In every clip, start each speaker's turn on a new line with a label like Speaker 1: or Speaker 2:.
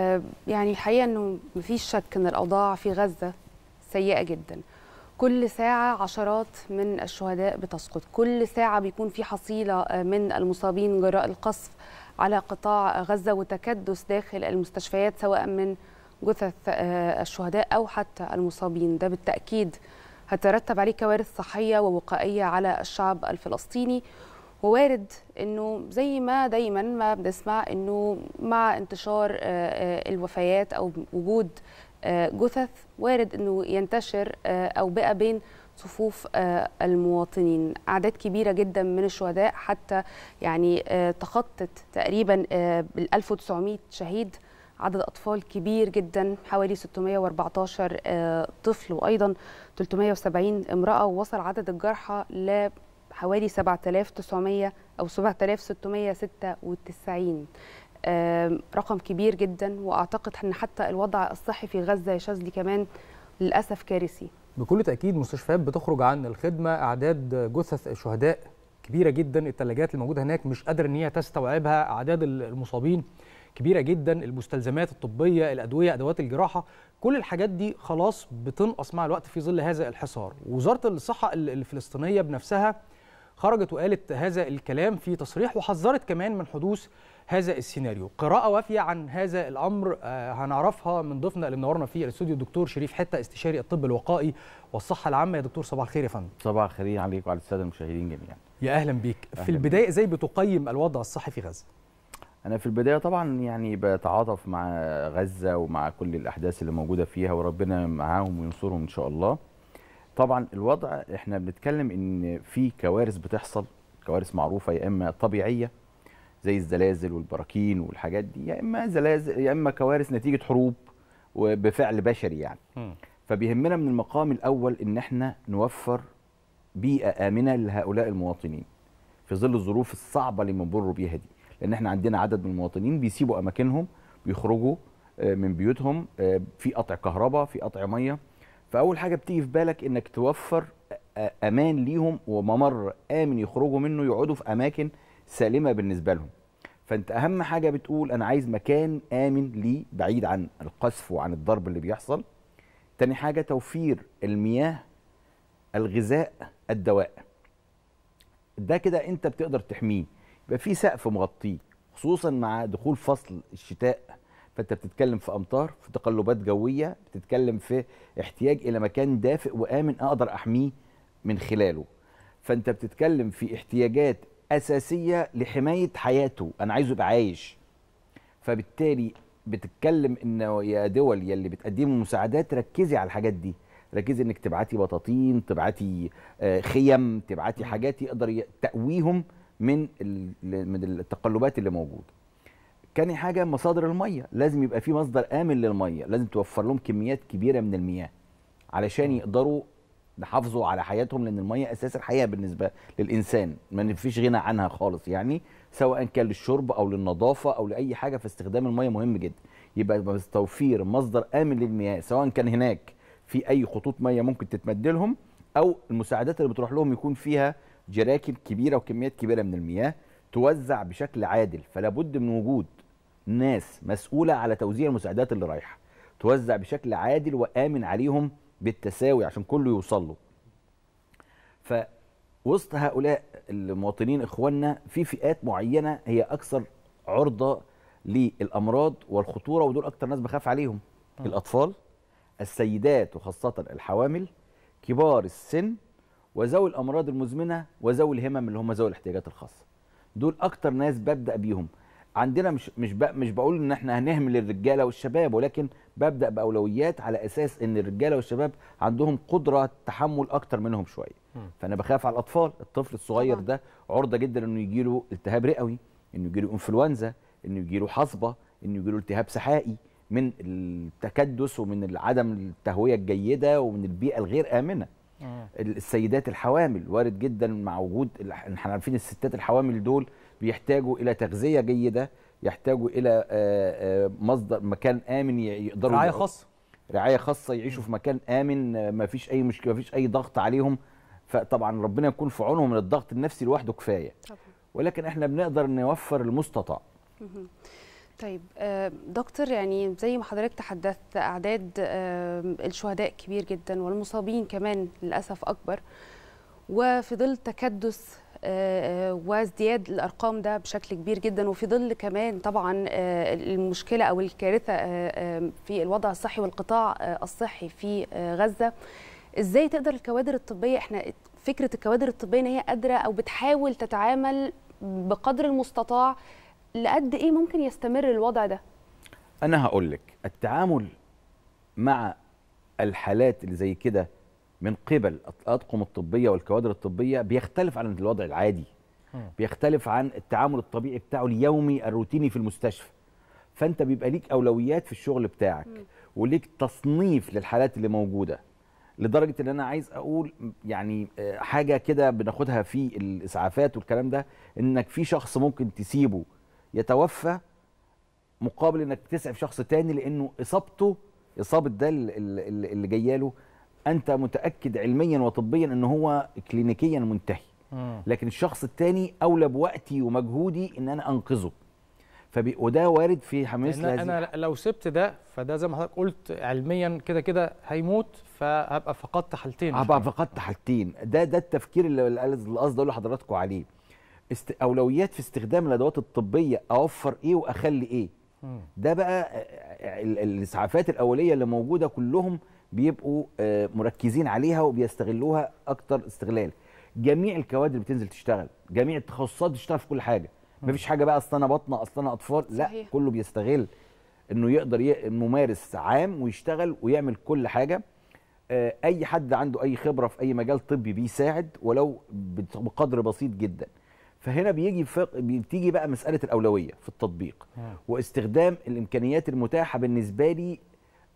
Speaker 1: آه، يعني الحقيقه انه مفيش شك ان الاوضاع في غزه سيئه جدا كل ساعة عشرات من الشهداء بتسقط كل ساعة بيكون في حصيلة آه، من المصابين جراء القصف على قطاع غزة وتكدس داخل المستشفيات سواء من جثث آه، الشهداء أو حتى المصابين ده بالتأكيد هترتب عليه كوارث صحية ووقائية على الشعب الفلسطيني ووارد انه زي ما دايما ما بنسمع انه مع انتشار آه، آه، الوفيات او وجود آه، جثث وارد انه ينتشر اوبئه بين صفوف المواطنين أعداد كبيرة جدا من الشهداء حتى يعني تخطت تقريبا ال 1900 شهيد عدد أطفال كبير جدا حوالي 614 طفل وأيضا 370 امرأة ووصل عدد الجرحى ل حوالي 7900 او 7696 رقم كبير جدا واعتقد ان حتى الوضع الصحي في غزه يا شاذلي كمان للاسف كارثي
Speaker 2: بكل تاكيد مستشفيات بتخرج عن الخدمه اعداد جثث الشهداء كبيره جدا الثلاجات اللي موجوده هناك مش قادره ان هي تستوعبها اعداد المصابين كبيره جدا المستلزمات الطبيه الادويه ادوات الجراحه كل الحاجات دي خلاص بتنقص مع الوقت في ظل هذا الحصار وزاره الصحه الفلسطينيه بنفسها خرجت وقالت هذا الكلام في تصريح وحذرت كمان من حدوث هذا السيناريو قراءة وافية عن هذا الأمر آه، هنعرفها من ضيفنا اللي منورنا في الاستوديو الدكتور شريف حتة استشاري الطب الوقائي والصحة العامة يا دكتور صباح الخير يا فندم صباح الخير عليك وعلى السادة المشاهدين جميعا يا أهلا بيك أهلا في البداية ازاي بتقيم الوضع الصحي في غزة؟ أنا في البداية طبعا يعني بتعاطف مع
Speaker 3: غزة ومع كل الأحداث اللي موجودة فيها وربنا معاهم وينصرهم إن شاء الله طبعا الوضع احنا بنتكلم ان في كوارث بتحصل كوارث معروفه يا اما طبيعيه زي الزلازل والبراكين والحاجات دي يا اما زلازل يا اما كوارث نتيجه حروب وبفعل بشري يعني م. فبيهمنا من المقام الاول ان احنا نوفر بيئه امنه لهؤلاء المواطنين في ظل الظروف الصعبه اللي بنمر بيها دي لان احنا عندنا عدد من المواطنين بيسيبوا اماكنهم بيخرجوا آه، من بيوتهم آه، في قطع كهرباء في قطع ميه فاول حاجه بتيجي في بالك انك توفر امان ليهم وممر امن يخرجوا منه يقعدوا في اماكن سالمه بالنسبه لهم فانت اهم حاجه بتقول انا عايز مكان امن لي بعيد عن القصف وعن الضرب اللي بيحصل تاني حاجه توفير المياه الغذاء الدواء ده كده انت بتقدر تحميه يبقى في سقف مغطيه خصوصا مع دخول فصل الشتاء فانت بتتكلم في امطار في تقلبات جويه بتتكلم في احتياج الى مكان دافئ وامن اقدر احميه من خلاله فانت بتتكلم في احتياجات اساسيه لحمايه حياته انا عايزه يبقى عايش فبالتالي بتتكلم انه يا دول يلي بتقدموا مساعدات ركزي على الحاجات دي ركزي انك تبعتي بطاطين تبعتي آه، خيم تبعتي حاجات يقدر تقويهم من من التقلبات اللي موجوده تاني حاجه مصادر الميه لازم يبقى في مصدر امن للميه لازم توفر لهم كميات كبيره من المياه علشان يقدروا يحافظوا على حياتهم لان الميه اساس الحياه بالنسبه للانسان ما فيش غنى عنها خالص يعني سواء كان للشرب او للنظافه او لاي حاجه فاستخدام الميه مهم جدا يبقى توفير مصدر امن للمياه سواء كان هناك في اي خطوط ميه ممكن تتمد لهم او المساعدات اللي بتروح لهم يكون فيها جراكن كبيره وكميات كبيره من المياه توزع بشكل عادل فلا بد من وجود ناس مسؤوله على توزيع المساعدات اللي رايحه توزع بشكل عادل وامن عليهم بالتساوي عشان كله يوصل له فوسط هؤلاء المواطنين اخواننا في فئات معينه هي اكثر عرضه للامراض والخطوره ودول اكثر ناس بخاف عليهم م. آه. الاطفال السيدات وخاصه الحوامل كبار السن وذوي الامراض المزمنه وذوي الهمم اللي هم ذوي الاحتياجات الخاصه دول اكتر ناس ببدا بيهم عندنا مش مش مش بقول ان احنا هنهمل الرجاله والشباب ولكن ببدا باولويات على اساس ان الرجاله والشباب عندهم قدره تحمل اكتر منهم شويه فانا بخاف على الاطفال الطفل الصغير ده عرضه جدا انه يجي له التهاب رئوي انه يجي له انفلونزا انه يجي له حصبه انه يجي له التهاب سحائي من التكدس ومن عدم التهويه الجيده ومن البيئه الغير امنه السيدات الحوامل وارد جدا مع وجود احنا عارفين الستات الحوامل دول بيحتاجوا الى تغذيه جيده يحتاجوا الى آه، آه، مصدر مكان امن يقدروا رعايه خاصه رعايه خاصه يعيشوا في مكان امن ما فيش اي مشكله ما فيش اي ضغط عليهم فطبعا ربنا يكون في عونهم من الضغط النفسي لوحده كفايه طبعا. ولكن احنا بنقدر نوفر المستطاع
Speaker 1: طيب آه، دكتور يعني زي ما حضرتك تحدثت اعداد الشهداء كبير جدا والمصابين كمان للاسف اكبر وفي ظل تكدس آه، آه، وازدياد الارقام ده بشكل كبير جدا وفي ظل كمان طبعا آه، المشكله او الكارثه في الوضع الصحي والقطاع الصحي في غزه ازاي تقدر الكوادر الطبيه احنا فكره الكوادر الطبيه ان هي قادره او بتحاول تتعامل بقدر المستطاع لقد ايه ممكن يستمر الوضع ده
Speaker 3: انا هقول لك التعامل مع الحالات اللي زي كده من قبل الاطقم الطبيه والكوادر الطبيه بيختلف عن الوضع العادي بيختلف عن التعامل الطبيعي بتاعه اليومي الروتيني في المستشفى فانت بيبقى ليك اولويات في الشغل بتاعك وليك تصنيف للحالات اللي موجوده لدرجه ان انا عايز اقول يعني آه، حاجه كده بناخدها في الاسعافات والكلام ده انك في شخص ممكن تسيبه يتوفى مقابل انك تسعف شخص تاني لانه اصابته اصابه ده اللي جايه له انت متاكد علميا وطبيا ان هو كلينيكيا منتهي لكن الشخص الثاني اولى بوقتي ومجهودي ان انا انقذه فبي... وده وارد في حماس لازم انا
Speaker 2: لو سبت ده فده زي ما حضرتك قلت علميا كده كده هيموت فهبقى فقدت حالتين هبقى
Speaker 3: فقدت حالتين ده ده التفكير اللي قصدي اقول لحضراتكم عليه است... اولويات في استخدام الادوات الطبيه اوفر ايه واخلي ايه ده بقى الاسعافات الاوليه اللي موجوده كلهم بيبقوا آه، مركزين عليها وبيستغلوها اكتر استغلال جميع الكوادر بتنزل تشتغل جميع التخصصات بتشتغل في كل حاجه مفيش حاجه بقى اصل انا بطنه اصل انا اطفال لا صحيح. كله بيستغل انه يقدر ممارس عام ويشتغل ويعمل كل حاجه آه، اي حد عنده اي خبره في اي مجال طبي بيساعد ولو بقدر بسيط جدا فهنا بيجي فق... بتيجي بقى مساله الاولويه في التطبيق واستخدام الامكانيات المتاحه بالنسبه لي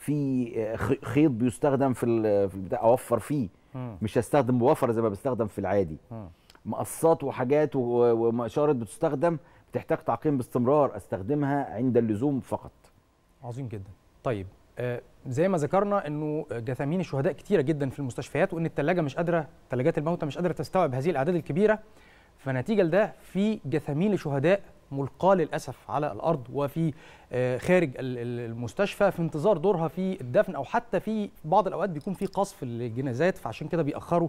Speaker 3: في آه، خيط بيستخدم في البتاع اوفر فيه م. مش هستخدم بوفر زي ما بستخدم في العادي م. مقصات وحاجات ومشارط بتستخدم بتحتاج تعقيم باستمرار استخدمها عند اللزوم فقط
Speaker 2: عظيم جدا طيب آه، زي ما ذكرنا انه جثامين الشهداء كتيره جدا في المستشفيات وان الثلاجه مش قادره ثلاجات الموتى مش قادره تستوعب هذه الاعداد الكبيره فنتيجه لده في جثامين لشهداء ملقاه للاسف على الارض وفي آه، خارج المستشفى في انتظار دورها في الدفن او حتى في بعض الاوقات بيكون في قصف للجنازات فعشان كده بيأخروا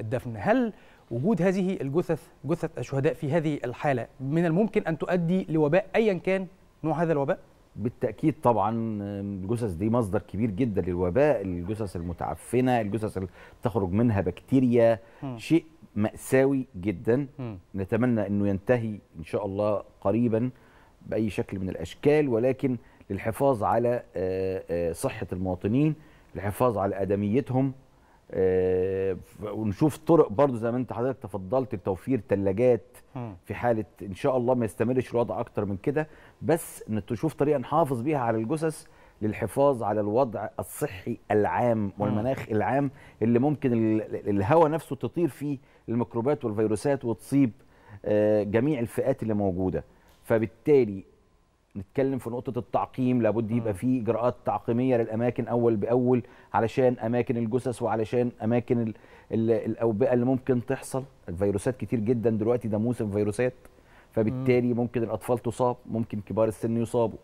Speaker 2: الدفن هل وجود هذه الجثث جثث الشهداء في هذه الحاله من الممكن ان تؤدي لوباء ايا كان نوع هذا الوباء بالتاكيد طبعا
Speaker 3: الجثث دي مصدر كبير جدا للوباء الجثث المتعفنه الجثث اللي تخرج منها بكتيريا م. شيء ماساوي جدا م. نتمنى انه ينتهي ان شاء الله قريبا باي شكل من الاشكال ولكن للحفاظ على آه، آه، صحه المواطنين الحفاظ على ادميتهم آه، ونشوف طرق برضو زي ما انت حضرتك تفضلت لتوفير ثلاجات في حاله ان شاء الله ما يستمرش الوضع اكتر من كده بس نشوف طريقه نحافظ بيها على الجثث للحفاظ على الوضع الصحي العام والمناخ العام اللي ممكن الهواء نفسه تطير فيه الميكروبات والفيروسات وتصيب آه، جميع الفئات اللي موجوده فبالتالي نتكلم في نقطه التعقيم لابد يبقى في اجراءات تعقيميه للاماكن اول باول علشان اماكن الجثث وعلشان اماكن الـ الـ الاوبئه اللي ممكن تحصل الفيروسات كتير جدا دلوقتي ده موسم فيروسات فبالتالي ممكن الاطفال تصاب ممكن كبار السن يصابوا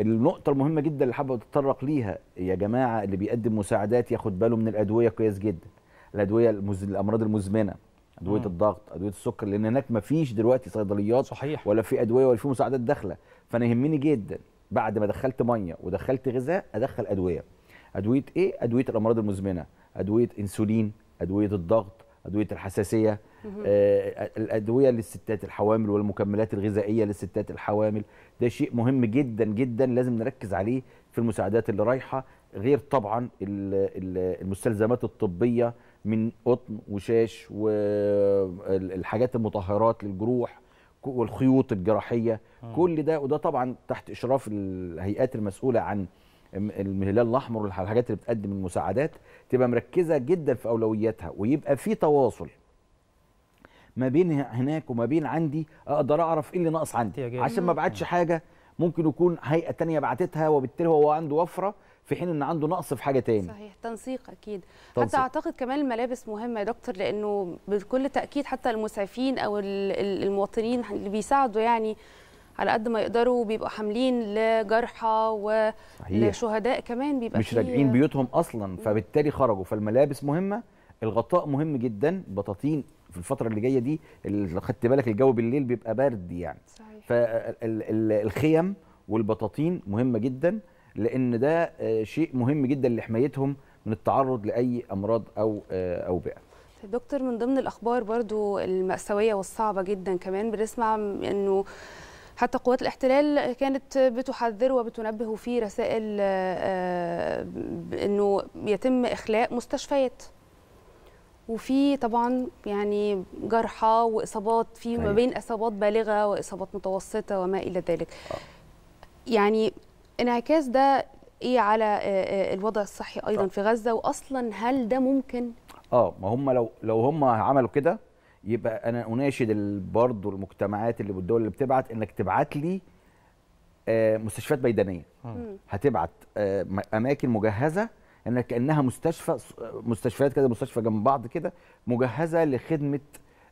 Speaker 3: النقطه المهمه جدا اللي حابب اتطرق ليها يا جماعه اللي بيقدم مساعدات ياخد باله من الادويه كويس جدا الادويه المز... الامراض المزمنه ادويه مم. الضغط ادويه السكر لان هناك ما فيش دلوقتي صيدليات صحيح ولا في ادويه ولا في مساعدات داخله فانا يهمني جدا بعد ما دخلت ميه ودخلت غذاء ادخل ادويه ادويه ايه ادويه الامراض المزمنه ادويه انسولين ادويه الضغط ادويه الحساسيه آه الادويه للستات الحوامل والمكملات الغذائيه للستات الحوامل ده شيء مهم جدا جدا لازم نركز عليه في المساعدات اللي رايحه غير طبعا المستلزمات الطبيه من قطن وشاش والحاجات المطهرات للجروح والخيوط الجراحيه آه. كل ده وده طبعا تحت اشراف الهيئات المسؤوله عن الهلال الاحمر والحاجات اللي بتقدم المساعدات تبقى مركزه جدا في اولوياتها ويبقى في تواصل ما بين هناك وما بين عندي اقدر اعرف ايه اللي ناقص عندي عشان ما ابعتش آه. حاجه ممكن يكون هيئه تانية بعتتها وبالتالي هو عنده وفره في حين ان عنده نقص في حاجه تاني
Speaker 1: صحيح تنسيق اكيد تنسيق. حتى اعتقد كمان الملابس مهمه يا دكتور لانه بكل تاكيد حتى المسعفين او المواطنين اللي بيساعدوا يعني على قد ما يقدروا بيبقوا حاملين لجرحى ولشهداء كمان بيبقى مش راجعين
Speaker 3: بيوتهم اصلا فبالتالي خرجوا فالملابس مهمه الغطاء مهم جدا بطاطين في الفتره اللي جايه دي اللي خدت بالك الجو بالليل بيبقى برد يعني صحيح. فالخيم والبطاطين مهمه جدا لان ده آه، شيء مهم جدا لحمايتهم من التعرض لاي امراض او آه، اوبئه
Speaker 1: دكتور من ضمن الاخبار برضو المأساويه والصعبه جدا كمان بنسمع انه حتى قوات الاحتلال كانت بتحذر وبتنبه في رسائل آه، انه يتم اخلاء مستشفيات وفي طبعا يعني جرحى واصابات في ما بين اصابات بالغه واصابات متوسطه وما الى ذلك يعني انعكاس ده ايه على آه، آه، الوضع الصحي ايضا آه. في غزه واصلا هل ده ممكن
Speaker 3: اه ما هم لو لو هم عملوا كده يبقى انا اناشد برضه المجتمعات اللي والدول اللي بتبعت انك تبعت لي مستشفيات ميدانيه هتبعت اماكن مجهزه انك كانها مستشفى مستشفيات كده مستشفى جنب بعض كده مجهزه لخدمه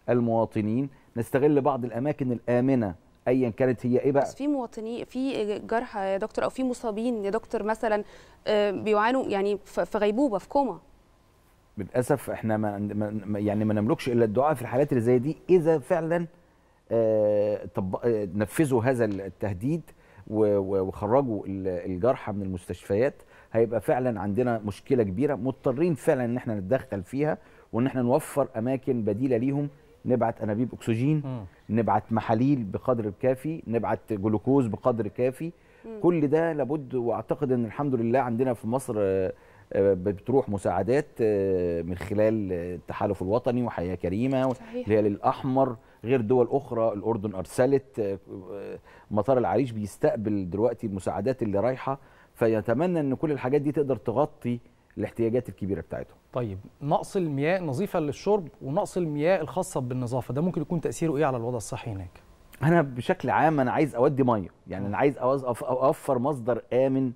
Speaker 3: المواطنين نستغل بعض الاماكن الامنه ايا كانت هي ايه بقى بس
Speaker 1: في مواطنين في جرحى يا دكتور او في مصابين يا دكتور مثلا آه، بيعانوا يعني في غيبوبه في كوما
Speaker 3: للاسف احنا ما يعني ما نملكش الا الدعاء في الحالات اللي زي دي اذا فعلا آه، طب آه، نفذوا هذا التهديد وخرجوا الجرحى من المستشفيات هيبقى فعلا عندنا مشكله كبيره مضطرين فعلا ان احنا نتدخل فيها وان احنا نوفر اماكن بديله ليهم نبعت انابيب اكسجين نبعت محاليل بقدر كافي نبعت جلوكوز بقدر كافي كل ده لابد واعتقد ان الحمد لله عندنا في مصر آه، آه، بتروح مساعدات آه، من خلال التحالف الوطني وحياه كريمه هي الاحمر غير دول اخرى الاردن ارسلت مطار العريش بيستقبل دلوقتي المساعدات اللي رايحه فيتمنى ان كل الحاجات دي تقدر تغطي الاحتياجات الكبيره بتاعتهم.
Speaker 2: طيب نقص المياه النظيفه للشرب ونقص المياه الخاصه بالنظافه ده ممكن يكون تاثيره ايه على الوضع الصحي هناك؟
Speaker 3: انا بشكل عام انا عايز اودي ميه يعني انا عايز اوفر مصدر امن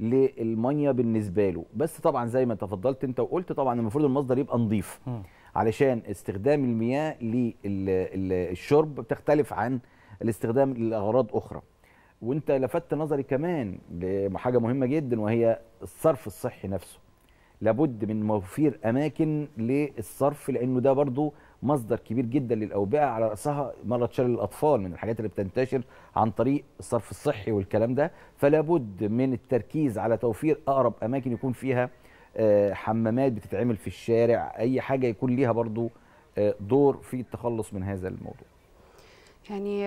Speaker 3: للميه بالنسبه له بس طبعا زي ما تفضلت انت وقلت طبعا المفروض المصدر يبقى نظيف علشان استخدام المياه للشرب بتختلف عن الاستخدام لاغراض اخرى وانت لفتت نظري كمان لحاجه مهمه جدا وهي الصرف الصحي نفسه لابد من توفير اماكن للصرف لانه ده برضو مصدر كبير جدا للاوبئه على راسها مرض شلل الاطفال من الحاجات اللي بتنتشر عن طريق الصرف الصحي والكلام ده فلا بد من التركيز على توفير اقرب اماكن يكون فيها آه، حمامات بتتعمل في الشارع اي حاجه يكون ليها برضو آه، دور في التخلص من هذا الموضوع
Speaker 1: يعني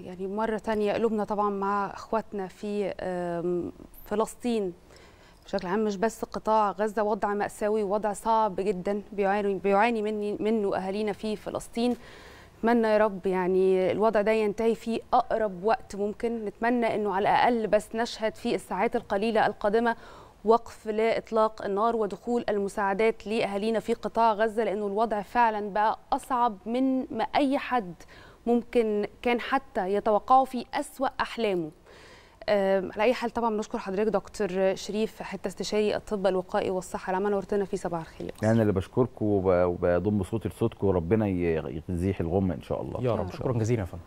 Speaker 1: يعني مره ثانيه قلوبنا طبعا مع اخواتنا في فلسطين بشكل عام مش بس قطاع غزه وضع ماساوي وضع صعب جدا بيعاني بيعاني مني منه اهالينا في فلسطين نتمنى يا رب يعني الوضع ده ينتهي في اقرب وقت ممكن نتمنى انه على الاقل بس نشهد في الساعات القليله القادمه وقف لاطلاق النار ودخول المساعدات لاهالينا في قطاع غزه لانه الوضع فعلا بقى اصعب من ما اي حد ممكن كان حتى يتوقعه في اسوا احلامه على اي حال طبعا بنشكر حضرتك دكتور شريف حتى استشاري الطب الوقائي والصحه لما نورتنا في صباح الخير
Speaker 3: انا اللي بشكركم وبضم صوتي لصوتكم وربنا يزيح الغم ان شاء الله يا رب
Speaker 2: شكرا جزيلا يا فندم